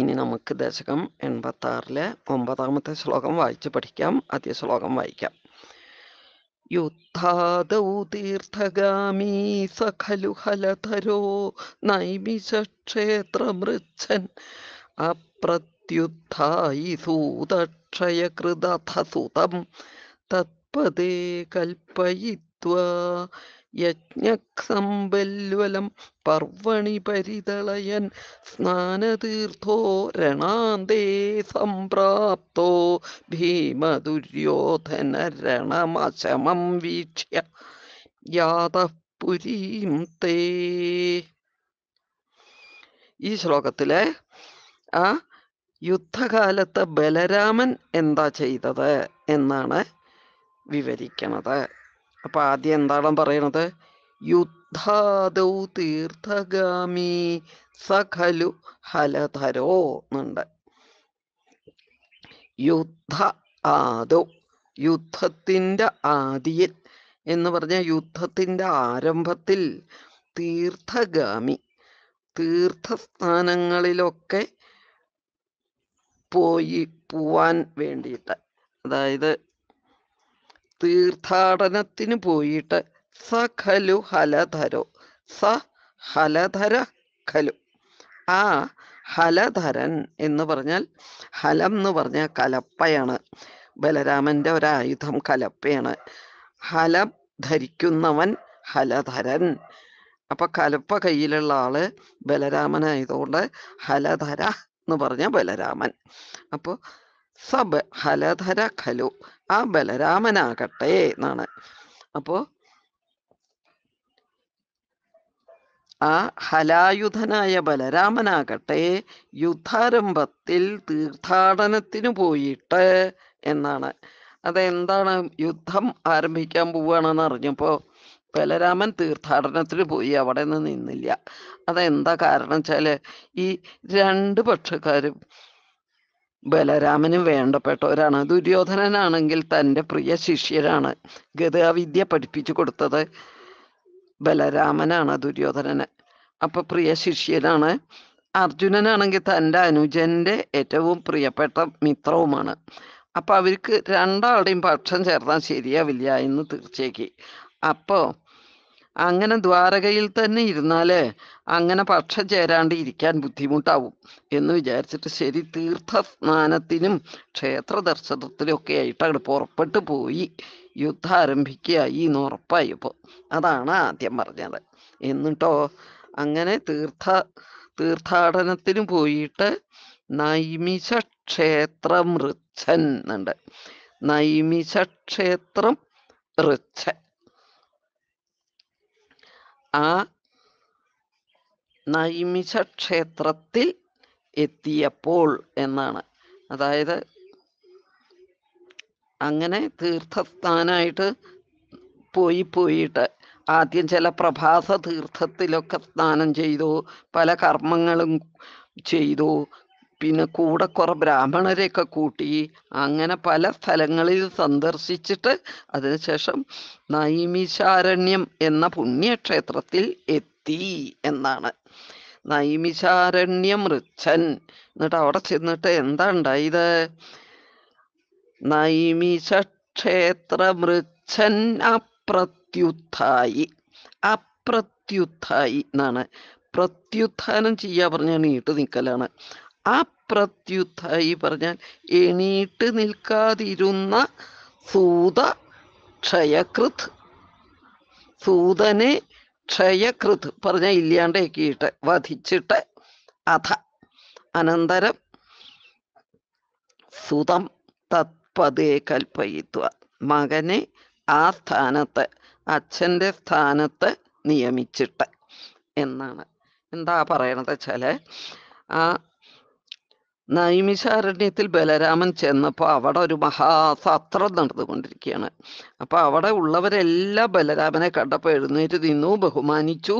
ഇനി നമുക്ക് ദശകം എൺപത്തി ആറിലെ ഒമ്പതാമത്തെ ശ്ലോകം വായിച്ച് പഠിക്കാം ആദ്യ ശ്ലോകം വായിക്കാം യുദ്ധാദൌ തീർത്ഥഗാമി സഖലു ഹലധരോ നൈമിഷക്ഷേത്രമൃച്ഛൻ അപ്രത്യുദ്ധായി സൂതക്ഷയകൃതഥ തത്പദേ കൽപ്പയിത്വാ യജ്ഞസമ്പല്വലം പർവണി പരിതളയൻ സ്നാനതീർത്ഥോരണാന്തേ സംപ്രാപ്തോ ഭീമദുര്യോധന രണമശമം വീക്ഷ്യ യാതപുരീം തേ ഈ ശ്ലോകത്തിലെ ആ യുദ്ധകാലത്ത് ബലരാമൻ എന്താ ചെയ്തത് എന്നാണ് വിവരിക്കണത് അപ്പൊ ആദ്യം എന്താണ് പറയണത് യുദ്ധാദൗ തീർത്ഥഗാമി സഖലു ഹലധരോ എന്നുണ്ട് യുദ്ധ ആദോ യുദ്ധത്തിന്റെ ആദിയിൽ എന്ന് പറഞ്ഞ യുദ്ധത്തിന്റെ ആരംഭത്തിൽ തീർത്ഥഗാമി തീർത്ഥസ്ഥാനങ്ങളിലൊക്കെ പോയി പോവാൻ വേണ്ടിയിട്ട് അതായത് തീർത്ഥാടനത്തിന് പോയിട്ട് സ ഖലു ഹലധരോ സ ഹലധര ഖലു ആ ഹലധരൻ എന്ന് പറഞ്ഞാൽ ഹലം എന്ന് പറഞ്ഞാൽ കലപ്പയാണ് ബലരാമന്റെ ഒരായുധം കലപ്പയാണ് ഹലം ധരിക്കുന്നവൻ ഹലധരൻ അപ്പൊ കലപ്പ കയ്യിലുള്ള ആള് ബലരാമനായതുകൊണ്ട് ഹലധര എന്ന് പറഞ്ഞ ബലരാമൻ അപ്പോൾ സബ് ഹലധര ഖലു ആ ബലരാമനാകട്ടെ എന്നാണ് അപ്പോ ആ ഹലായുധനായ ബലരാമനാകട്ടെ യുദ്ധാരംഭത്തിൽ തീർത്ഥാടനത്തിനു പോയിട്ട് എന്നാണ് അതെന്താണ് യുദ്ധം ആരംഭിക്കാൻ പോവുകയാണെന്ന് അറിഞ്ഞപ്പോ ബലരാമൻ തീർത്ഥാടനത്തിന് പോയി അവിടെ നിന്ന് നിന്നില്ല അതെന്താ കാരണം വെച്ചാല് ഈ രണ്ട് പക്ഷക്കാരും ബലരാമന് വേണ്ടപ്പെട്ടവരാണ് ദുര്യോധനനാണെങ്കിൽ തൻ്റെ പ്രിയ ശിഷ്യരാണ് ഗതാവിദ്യ പഠിപ്പിച്ചു കൊടുത്തത് ബലരാമനാണ് ദുര്യോധനന് അപ്പൊ പ്രിയ ശിഷ്യനാണ് അർജുനനാണെങ്കിൽ തൻ്റെ അനുജന്റെ ഏറ്റവും പ്രിയപ്പെട്ട മിത്രവുമാണ് അപ്പൊ അവർക്ക് രണ്ടാളുടെയും പക്ഷം ചേർന്നാൽ ശരിയാവില്ല എന്ന് തീർച്ചയാക്കി അപ്പോൾ അങ്ങനെ ദ്വാരകയിൽ തന്നെ ഇരുന്നാല് അങ്ങനെ പക്ഷം ചേരാണ്ട് ഇരിക്കാൻ ബുദ്ധിമുട്ടാവും എന്ന് വിചാരിച്ചിട്ട് ശരി തീർത്ഥസ്നാനത്തിനും ക്ഷേത്ര ദർശനത്തിനും ഒക്കെ ആയിട്ട് അവിടെ പുറപ്പെട്ടു പോയി യുദ്ധം ആരംഭിക്കുകയായി എന്ന് ഉറപ്പായപ്പോൾ അതാണ് ആദ്യം പറഞ്ഞത് എന്നിട്ടോ അങ്ങനെ തീർത്ഥ തീർത്ഥാടനത്തിന് പോയിട്ട് നൈമിഷ ക്ഷേത്രം ഋച്ഛൻ എന്നുണ്ട് നൈമിഷ ക്ഷേത്രം ഋച്ഛൻ ആ നൈമിഷ ക്ഷേത്രത്തിൽ എത്തിയപ്പോൾ എന്നാണ് അതായത് അങ്ങനെ തീർത്ഥസ്ഥാനായിട്ട് പോയി പോയിട്ട് ആദ്യം ചില പ്രഭാസ തീർത്ഥത്തിലൊക്കെ സ്നാനം ചെയ്തു പല കർമ്മങ്ങളും ചെയ്തു പിന്നെ കൂടെ കുറെ ബ്രാഹ്മണരെയൊക്കെ കൂട്ടി അങ്ങനെ പല സ്ഥലങ്ങളിൽ സന്ദർശിച്ചിട്ട് അതിനുശേഷം നൈമിശാരണ്യം എന്ന പുണ്യക്ഷേത്രത്തിൽ എത്തി എന്നാണ് നൈമിശാരണ്യം ഋച്ഛൻ എന്നിട്ട് അവിടെ ചെന്നിട്ട് എന്താ ഉണ്ടായത് നൈമിഷ ക്ഷേത്രമൃച്ഛൻ അപ്രത്യുത്തായി അപ്രത്യുത്ഥായി എന്നാണ് പ്രത്യുത്ഥാനം ചെയ്യാ പറഞ്ഞാൽ നീട്ട് നിൽക്കലാണ് അപ്രത്യുത്തായി പറഞ്ഞാൽ എണീട്ട് നിൽക്കാതിരുന്ന സൂത ക്ഷയകൃത് സൂതനെ ക്ഷയകൃത് പറഞ്ഞ ഇല്ലാണ്ടേക്കിയിട്ട് വധിച്ചിട്ട് അധ അനന്തരം സുതം തത്പതേ കൽപ്പയിത്വ മകനെ ആ സ്ഥാനത്ത് അച്ഛൻ്റെ സ്ഥാനത്ത് നിയമിച്ചിട്ട് എന്നാണ് എന്താ പറയണത് വെച്ചാൽ ആ നൈമിശാരണ്യത്തിൽ ബലരാമൻ ചെന്നപ്പോൾ അവിടെ ഒരു മഹാസത്രം നടന്നുകൊണ്ടിരിക്കുകയാണ് അപ്പൊ അവിടെ ഉള്ളവരെല്ലാം ബലരാമനെ കണ്ടപ്പോൾ എഴുന്നേറ്റ് നിന്നു ബഹുമാനിച്ചു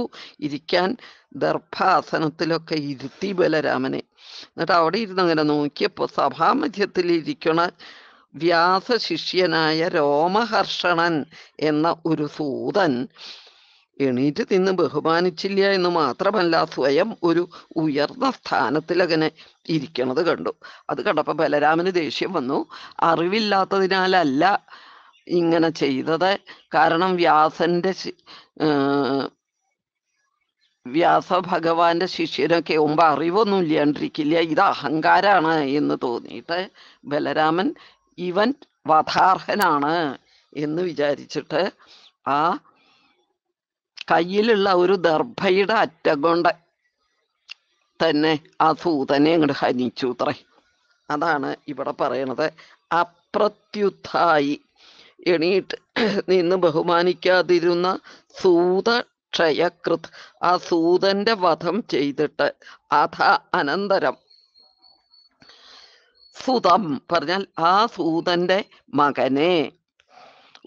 ഇരിക്കാൻ ദർഭാസനത്തിലൊക്കെ ഇരുത്തി ബലരാമനെ എന്നിട്ട് അവിടെ ഇരുന്ന് അങ്ങനെ നോക്കിയപ്പോൾ സഭാമധ്യത്തിൽ ഇരിക്കണ വ്യാസ ശിഷ്യനായ രോമഹർഷണൻ എന്ന ഒരു സൂതൻ എണീറ്റ് നിന്ന് ബഹുമാനിച്ചില്ല എന്ന് മാത്രമല്ല സ്വയം ഒരു ഉയർന്ന സ്ഥാനത്തിലങ്ങനെ ഇരിക്കണത് കണ്ടു അത് കണ്ടപ്പോൾ ബലരാമന് ദേഷ്യം വന്നു അറിവില്ലാത്തതിനാലല്ല ഇങ്ങനെ ചെയ്തത് കാരണം വ്യാസന്റെ വ്യാസ ഭഗവാന്റെ ശിഷ്യനൊക്കെ മുമ്പ് അറിവൊന്നും ഇല്ലാണ്ടിരിക്കില്ല ഇത് അഹങ്കാരാണ് എന്ന് തോന്നിയിട്ട് ബലരാമൻ ഇവൻ വധാർഹനാണ് എന്ന് വിചാരിച്ചിട്ട് ആ കയ്യിലുള്ള ഒരു ദർഭയുടെ അറ്റ കൊണ്ട് തന്നെ ആ സൂതനെ അങ്ങോട്ട് ഹനിച്ചു അത്രേ അതാണ് ഇവിടെ പറയണത് അപ്രത്യുത്തായി എണീട്ട് നിന്ന് ബഹുമാനിക്കാതിരുന്ന സൂത ക്ഷയകൃത് ആ സൂതന്റെ വധം ചെയ്തിട്ട് അധ അനന്തരം സുതം പറഞ്ഞാൽ ആ സൂതന്റെ മകനെ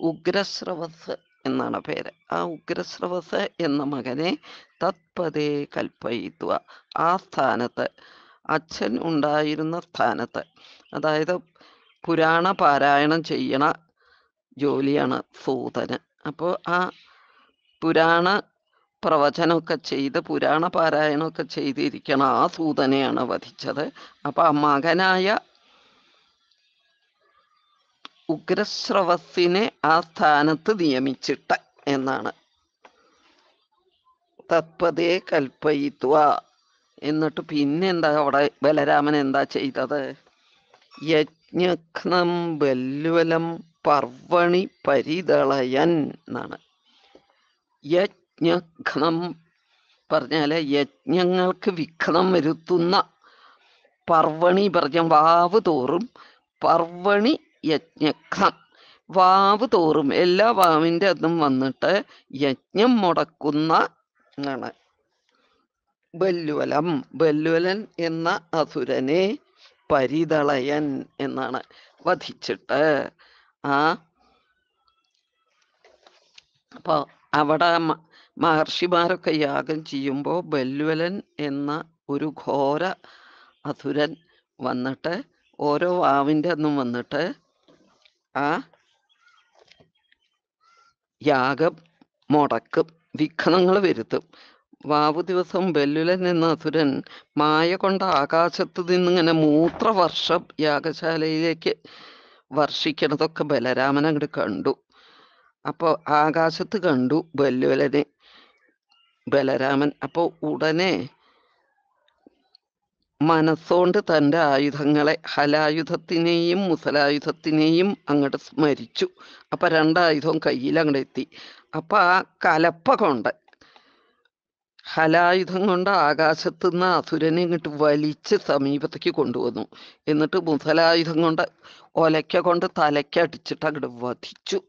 ഉഗ്രസ്രവസ് എന്നാണ് പേര് ആ ഉഗ്രശ്രവസ് എന്ന മകനെ തത്പതേ കൽപ്പയിത്തുക ആ സ്ഥാനത്ത് അച്ഛൻ ഉണ്ടായിരുന്ന സ്ഥാനത്ത് അതായത് പുരാണ പാരായണം ചെയ്യണ ജോലിയാണ് സൂതന് അപ്പോൾ ആ പുരാണ പ്രവചനമൊക്കെ ചെയ്ത് പുരാണ പാരായണമൊക്കെ ചെയ്തിരിക്കണം ആ സൂതനെയാണ് വധിച്ചത് അപ്പോൾ ആ മകനായ ഉഗ്രശ്രവസിനെ ആ സ്ഥാനത്ത് നിയമിച്ചിട്ട് എന്നാണ് തത്പതേ കൽപ്പയിത്വ എന്നിട്ട് പിന്നെന്താ അവിടെ ബലരാമൻ എന്താ ചെയ്തത് യജ്ഞഘ്നം ബല്ലുവലം പർവണി പരിതളയൻ എന്നാണ് യജ്ഞഘ്നം പറഞ്ഞാൽ യജ്ഞങ്ങൾക്ക് വിഘ്നം വരുത്തുന്ന പർവണി പറഞ്ഞ വാവ് തോറും പർവണി യജ്ഞഖം വാവ് തോറും എല്ലാ വാവിൻ്റെ അതും വന്നിട്ട് യജ്ഞം മുടക്കുന്ന ആണ് ബല്ലുവലം ബല്ലുവലൻ എന്ന അസുരനെ പരിതളയൻ എന്നാണ് വധിച്ചിട്ട് ആ അപ്പോൾ അവിടെ മഹർഷിമാരൊക്കെ യാഗം ചെയ്യുമ്പോൾ ബല്ലുവലൻ എന്ന ഒരു ഘോര അസുരൻ വന്നിട്ട് ഓരോ വാവിൻ്റെ ഒന്നും വന്നിട്ട് ആ യാഗം മുടക്കും വിഘ്നങ്ങൾ വരുത്തും വാവു ദിവസം വെല്ലുലിൽ നിന്ന അസുരൻ മായ കൊണ്ട ആകാശത്ത് നിന്നിങ്ങനെ മൂത്രവർഷം യാഗശാലയിലേക്ക് വർഷിക്കണതൊക്കെ ബലരാമൻ അങ്ങോട്ട് കണ്ടു അപ്പോൾ ആകാശത്ത് കണ്ടു വെല്ലുവലനെ ബലരാമൻ അപ്പോൾ ഉടനെ മനസ്സോണ്ട് തൻ്റെ ആയുധങ്ങളെ ഹലായുധത്തിനെയും മുസലായുധത്തിനെയും അങ്ങോട്ട് സ്മരിച്ചു അപ്പം രണ്ടായുധവും കയ്യിൽ അങ്ങോട്ട് എത്തി അപ്പം ആ കലപ്പ കൊണ്ട് ഹലായുധം കൊണ്ട് ആകാശത്ത് നിന്ന് അസുരനെ ഇങ്ങോട്ട് വലിച്ച് സമീപത്തേക്ക് കൊണ്ടുവന്നു എന്നിട്ട് മുസലായുധം കൊണ്ട് ഒലയ്ക്ക കൊണ്ട് തലയ്ക്കടിച്ചിട്ട് അങ്ങോട്ട് വധിച്ചു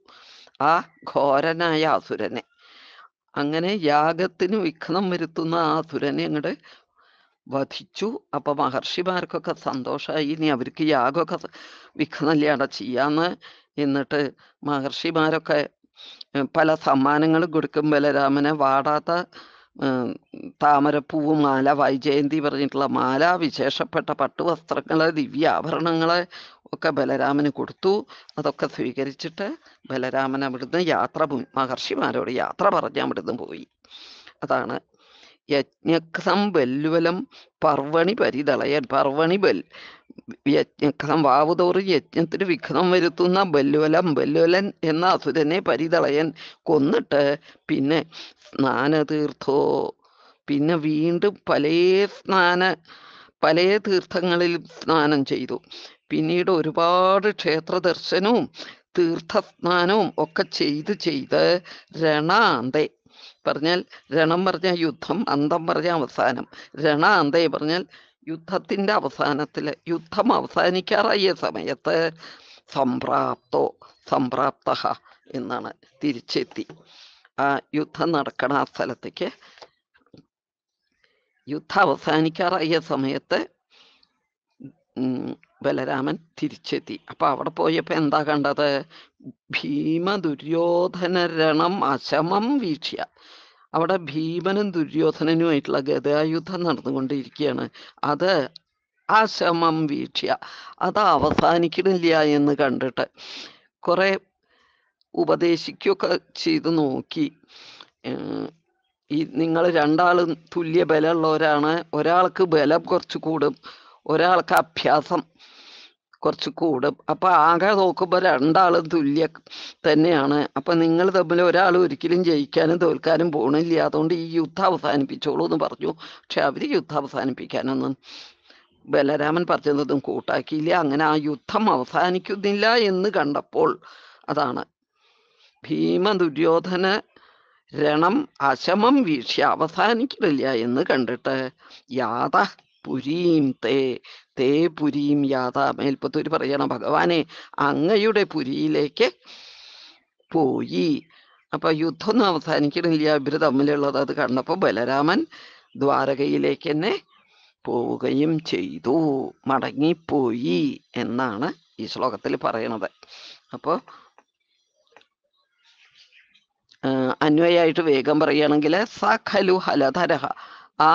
ആ ഘോരനായ അസുരനെ അങ്ങനെ യാഗത്തിന് വിഘ്നം വരുത്തുന്ന ആ അസുരനെ അങ്ങോട്ട് വധിച്ചു അപ്പൊ മഹർഷിമാർക്കൊക്കെ സന്തോഷമായി ഇനി അവർക്ക് യാഗമൊക്കെ വിഘ്നല്യാടെ ചെയ്യാന്ന് എന്നിട്ട് മഹർഷിമാരൊക്കെ പല സമ്മാനങ്ങൾ കൊടുക്കും ബലരാമനെ വാടാത്ത താമരപ്പൂവ് മാല വൈജയന്തി പറഞ്ഞിട്ടുള്ള മാല വിശേഷപ്പെട്ട പട്ടുവസ്ത്രങ്ങള് ദിവ്യാഭരണങ്ങള് ഒക്കെ ബലരാമന് കൊടുത്തു അതൊക്കെ സ്വീകരിച്ചിട്ട് ബലരാമൻ അവിടുന്ന് യാത്ര മഹർഷിമാരോട് യാത്ര പറഞ്ഞ് അവിടുന്ന് പോയി അതാണ് യജ്ഞക്സം വെല്ലുവലം പർവണി പരിതളയൻ പർവണി ബൽ യജ്ഞക്ഷം വാവുതോറും യജ്ഞത്തിന് വിഘ്നം വരുത്തുന്ന ബല്ലുവലം ബല്ലുവലൻ എന്ന അസുരനെ പരിതളയൻ കൊന്നിട്ട് പിന്നെ സ്നാനതീർത്ഥോ പിന്നെ വീണ്ടും പല സ്നാന പല തീർത്ഥങ്ങളിൽ സ്നാനം ചെയ്തു പിന്നീട് ഒരുപാട് ക്ഷേത്ര ദർശനവും തീർത്ഥസ്നാനവും ഒക്കെ ചെയ്ത് ചെയ്ത് രണാന്തെ പറഞ്ഞാൽ രണം പറഞ്ഞാൽ യുദ്ധം അന്തം പറഞ്ഞാൽ അവസാനം രണ അന്തേ പറഞ്ഞാൽ യുദ്ധത്തിൻ്റെ അവസാനത്തിൽ യുദ്ധം അവസാനിക്കാറായ സമയത്ത് സംപ്രാപ്തോ സംപ്രാപ്ത എന്നാണ് തിരിച്ചെത്തി ആ യുദ്ധം നടക്കണ ആ സ്ഥലത്തേക്ക് യുദ്ധം അവസാനിക്കാറായ സമയത്ത് ബലരാമൻ തിരിച്ചെത്തി അപ്പൊ അവിടെ പോയപ്പോ എന്താ കണ്ടത് ഭീമ ദുര്യോധന രണം അശമം വീക്ഷ്യ അവിടെ ഭീമനും ദുര്യോധനനുമായിട്ടുള്ള ഗതായുദ്ധം നടന്നുകൊണ്ടിരിക്കുകയാണ് അത് അശമം വീക്ഷ്യ അത് അവസാനിക്കണില്ല എന്ന് കണ്ടിട്ട് കുറെ ഉപദേശിക്കുകയൊക്കെ ചെയ്ത് നോക്കി ഈ നിങ്ങൾ രണ്ടാളും തുല്യ ബലമുള്ളവരാണ് ഒരാൾക്ക് ബലം കുറച്ച് കൂടും ഒരാൾക്ക് അഭ്യാസം കുറച്ച് കൂടും അപ്പൊ ആകെ നോക്കുമ്പോ രണ്ടാളും തുല്യ തന്നെയാണ് അപ്പൊ നിങ്ങൾ തമ്മിൽ ഒരാൾ ഒരിക്കലും ജയിക്കാനും തോൽക്കാനും പോണില്ല അതുകൊണ്ട് ഈ യുദ്ധം അവസാനിപ്പിച്ചോളൂ എന്ന് പറഞ്ഞു പക്ഷെ അവര് യുദ്ധം അവസാനിപ്പിക്കാനൊന്നും ബലരാമൻ പറഞ്ഞതൊന്നും കൂട്ടാക്കിയില്ല അങ്ങനെ ആ യുദ്ധം അവസാനിക്കുന്നില്ല എന്ന് കണ്ടപ്പോൾ അതാണ് ഭീമ ദുര്യോധന രണം അശമം വീഴ്ച അവസാനിക്കുന്നില്ല എന്ന് കണ്ടിട്ട് യാത പുരീം തേ തേ പുരീം യാത മേൽപ്പത്തൂര് പറയണം ഭഗവാനെ അങ്ങയുടെ പുരിയിലേക്ക് പോയി അപ്പൊ യുദ്ധമൊന്നും അവസാനിക്കണില്ല ഇവര് തമ്മിലുള്ളത് അത് കണ്ടപ്പോ ബലരാമൻ ദ്വാരകയിലേക്ക് തന്നെ പോവുകയും ചെയ്തു മടങ്ങിപ്പോയി എന്നാണ് ഈ ശ്ലോകത്തിൽ പറയണത് അപ്പോൾ അന്വയായിട്ട് വേഗം പറയുകയാണെങ്കിൽ സഖലു ഹലധരഹ ആ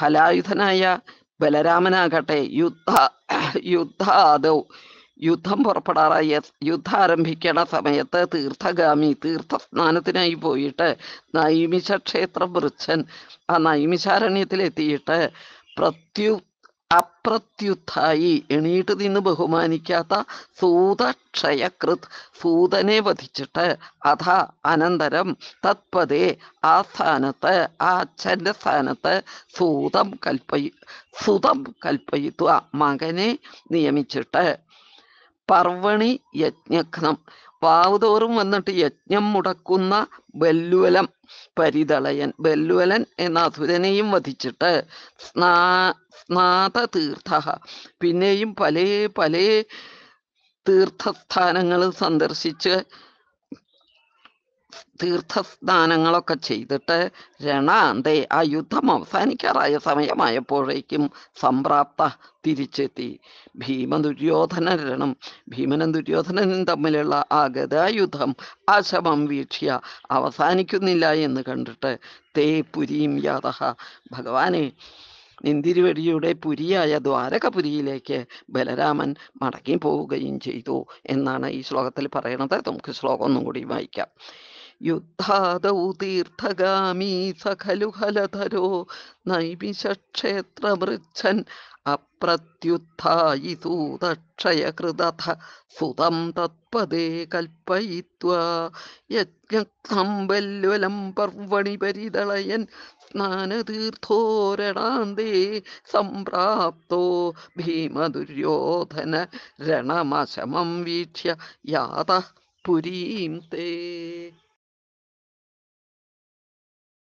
ഹലായുധനായ ബലരാമനാകട്ടെ യുദ്ധ യുദ്ധാദൗ യുദ്ധം പുറപ്പെടാറായ യുദ്ധം ആരംഭിക്കണ സമയത്ത് തീർത്ഥഗാമി തീർത്ഥസ്നാനത്തിനായി പോയിട്ട് നൈമിഷ ക്ഷേത്ര വൃച്ഛൻ ആ നൈമിഷാരണ്യത്തിലെത്തിയിട്ട് പ്രത്യു അപ്രത്യുത്ഥായി എണീട്ട് നിന്ന് ബഹുമാനിക്കാത്ത സൂതക്ഷയകൃത് സൂതനെ വധിച്ചിട്ട് അഥ അനന്തരം തത്പതേ ആ സ്ഥാനത്ത് ആ അച്ഛൻ്റെ സ്ഥാനത്ത് സൂതം കൽപ്പയി സുതം കൽപ്പയിത്തുക മകനെ നിയമിച്ചിട്ട് പർവണി യജ്ഞഘ്നം പാവുതോറും വന്നിട്ട് യജ്ഞം മുടക്കുന്ന ബല്ലുവലം പരിതളയൻ ബല്ലുവലൻ എന്ന അസുരനെയും വധിച്ചിട്ട് സ്നാ തീർത്ഥ പിന്നെയും പല പല തീർത്ഥസ്ഥാനങ്ങൾ സന്ദർശിച്ച് തീർത്ഥസ്നാനങ്ങളൊക്കെ ചെയ്തിട്ട് രണാന്തെ ആ യുദ്ധം അവസാനിക്കാറായ സമയമായപ്പോഴേക്കും സംപ്രാപ്ത തിരിച്ചെത്തി ഭീമ ദുര്യോധന രണം ഭീമനും ദുര്യോധനനും തമ്മിലുള്ള ആ ഗതായുദ്ധം ആ ശമം വീക്ഷ്യ അവസാനിക്കുന്നില്ല എന്ന് കണ്ടിട്ട് തേ പുരീം യാതഹ ഭഗവാനെ നിന്തിരിവടിയുടെ പുരിയായ ദ്വാരകപുരിയിലേക്ക് ബലരാമൻ മടങ്ങി പോവുകയും ചെയ്തു എന്നാണ് ഈ ശ്ലോകത്തിൽ പറയണത് നമുക്ക് ശ്ലോകം ഒന്നും കൂടി വായിക്കാം യുദ്ധാദൌ തീർത്ഥഗാമീ സഖലു ഹലധരോ നൈമിഷക്ഷേത്രമൃച്ഛൻ അപ്രത്യുത്ഥായി സൂതക്ഷയകൃതഥ സുതം തത്പദേ കൽപ്പയിത്വ യജ്ഞം വല്വലം പർവണി പരിതളയൻ സ്നാനതീർത്ഥോരണാന്തേ സംപ്രാപ്തോ ഭീമദുര്യോധന രണമശമം വീക്ഷ്യ യാത പുരീം തേ